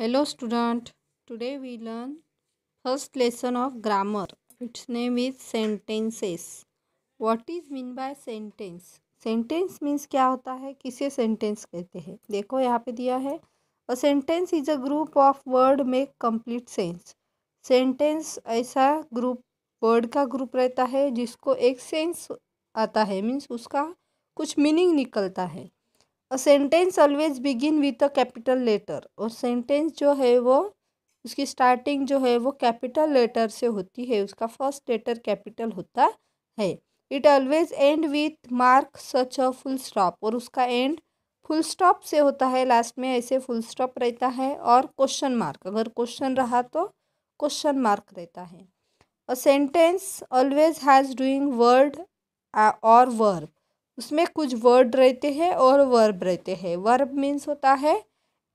hello student today we learn first lesson of grammar it's name is sentences what is mean by sentence sentence means क्या होता है किसे sentence कहते हैं देखो यहाँ पे दिया है a sentence is a group of word make complete sense sentence ऐसा ग्रुप वर्ड का ग्रुप रहता है जिसको एक सेंस आता है मीन्स उसका कुछ मीनिंग निकलता है a sentence always begin with a capital letter और सेंटेंस जो है वो उसकी स्टार्टिंग जो है वो कैपिटल लेटर से होती है उसका फर्स्ट लेटर कैपिटल होता है it always end with mark such a full stop और उसका एंड फुल स्टॉप से होता है लास्ट में ऐसे फुल स्टॉप रहता है और क्वेश्चन मार्क अगर क्वेश्चन रहा तो क्वेश्चन मार्क रहता है a sentence always has doing word और वर्ब उसमें कुछ वर्ड रहते हैं और वर्ब रहते हैं वर्ब मीन्स होता है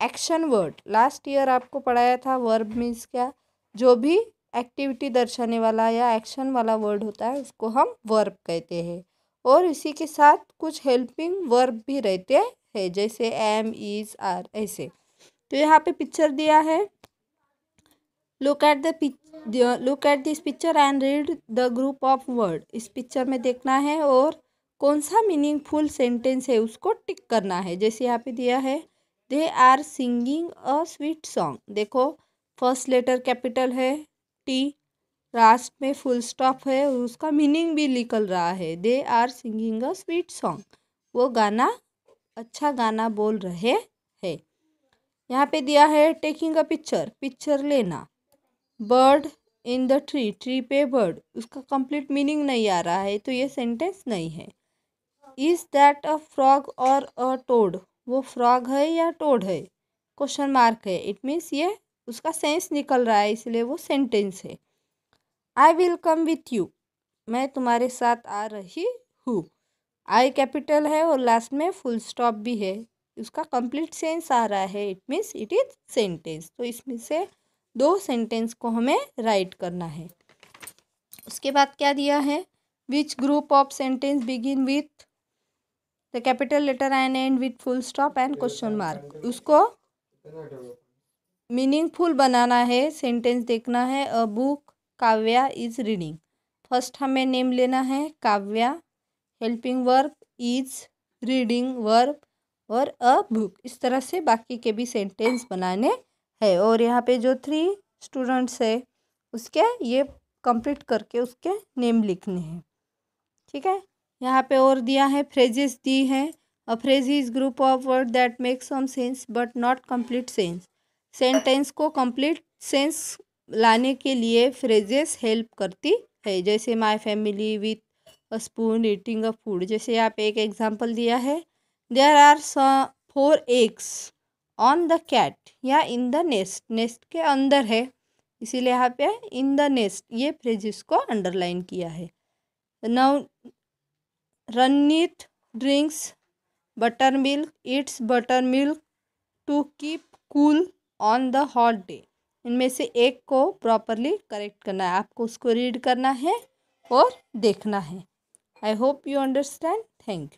एक्शन वर्ड लास्ट ईयर आपको पढ़ाया था वर्ब मीन्स क्या जो भी एक्टिविटी दर्शाने वाला या एक्शन वाला वर्ड होता है उसको हम वर्ब कहते हैं और इसी के साथ कुछ हेल्पिंग वर्ब भी रहते हैं जैसे एम इज आर ऐसे तो यहाँ पे पिक्चर दिया है look at the look at this picture and read the group of word इस पिक्चर में देखना है और कौन सा मीनिंगफुल सेंटेंस है उसको टिक करना है जैसे यहाँ पे दिया है they are singing a sweet song देखो फर्स्ट लेटर कैपिटल है टी लास्ट में फुल स्टॉप है और उसका मीनिंग भी निकल रहा है they are singing a sweet song वो गाना अच्छा गाना बोल रहे है यहाँ पे दिया है टेकिंग अ पिक्चर पिक्चर लेना bird in the tree tree पे बर्ड उसका कंप्लीट मीनिंग नहीं आ रहा है तो ये सेंटेंस नहीं है इज़ दैट अ फ्रॉग और अ टोड वो फ्रॉग है या टोड है क्वेश्चन मार्क है इट मीन्स ये उसका सेंस निकल रहा है इसलिए वो सेंटेंस है I will come with you मैं तुम्हारे साथ आ रही हूँ आई कैपिटल है और लास्ट में फुल स्टॉप भी है उसका कंप्लीट सेंस आ रहा है it means it is sentence तो इसमें से दो सेंटेंस को हमें राइट करना है उसके बाद क्या दिया है which group of sentence begin with the capital letter and end with full stop and question mark उसको मीनिंगफुल बनाना है सेंटेंस देखना है a book Kavya is reading first हमें नेम लेना है Kavya helping verb is reading verb और अ बुक इस तरह से बाकी के भी सेंटेंस बनाने हैं और यहाँ पे जो थ्री स्टूडेंट्स है उसके ये कंप्लीट करके उसके नेम लिखने हैं ठीक है यहाँ पे और दिया है फ्रेजेस दी है a phrase is group of word that make some sense but not complete sense sentence को कंप्लीट सेंस लाने के लिए फ्रेजेस हेल्प करती है जैसे my family with a spoon eating a food जैसे यहाँ पे एक एग्जांपल दिया है there are four eggs on the cat या इन द नेस्ट नेस्ट के अंदर है इसीलिए यहाँ पे इन द नेस्ट ये फ्रेजेस को अंडरलाइन किया है now Ranit drinks butter milk it's butter milk to keep cool on the hot day इनमें से एक को प्रॉपरली करेक्ट करना है आपको उसको रीड करना है और देखना है I hope you understand thank you